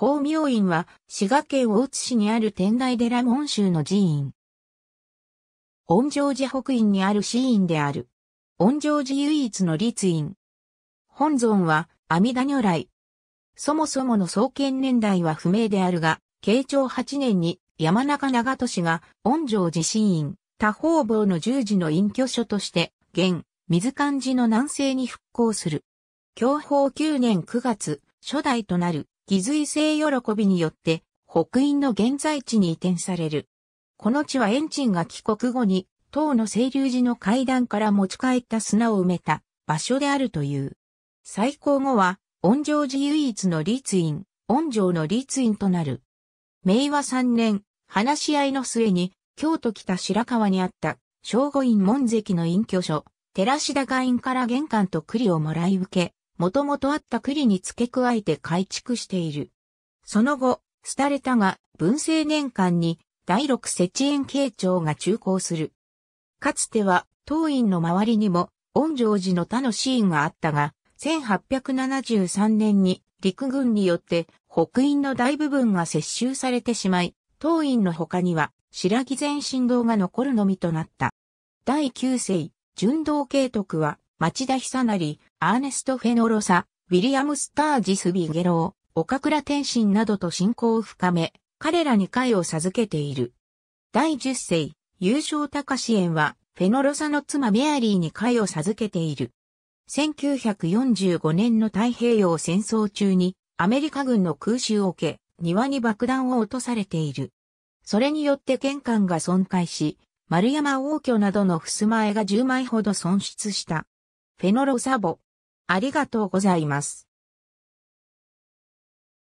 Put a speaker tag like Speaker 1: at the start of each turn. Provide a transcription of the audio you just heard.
Speaker 1: 法明院は、滋賀県大津市にある天台寺門州の寺院。恩城寺北院にある寺院である。恩城寺唯一の立院。本尊は、阿弥陀如来。そもそもの創建年代は不明であるが、慶長8年に山中長門氏が恩城寺神院、多方坊の十字の隠居所として、現、水漢寺の南西に復興する。享保9年9月、初代となるギズイ性喜びによって北院の現在地に移転される。この地はエンンが帰国後に、唐の清流寺の階段から持ち帰った砂を埋めた場所であるという。再興後は、恩城寺唯一の立院、恩城の立院となる。明和3年、話し合いの末に、京都北白川にあった、正午院門跡の隠居所、寺志田が院から玄関と栗をもらい受け、もともとあった栗に付け加えて改築している。その後、廃れたが、文政年間に第六節園慶長が中興する。かつては、当院の周りにも、恩城寺の他のシーンがあったが、1873年に陸軍によって北院の大部分が接収されてしまい、当院の他には白木前神堂が残るのみとなった。第九世、純道慶徳は町田久成、アーネスト・フェノロサ、ウィリアム・スタージス・ビゲロー、岡倉天心などと信仰を深め、彼らに会を授けている。第10世、優勝高志援は、フェノロサの妻メアリーに会を授けている。1945年の太平洋戦争中に、アメリカ軍の空襲を受け、庭に爆弾を落とされている。それによって玄関が損壊し、丸山王居などの襖絵が10枚ほど損失した。フェノロサボ。ありがとうございます。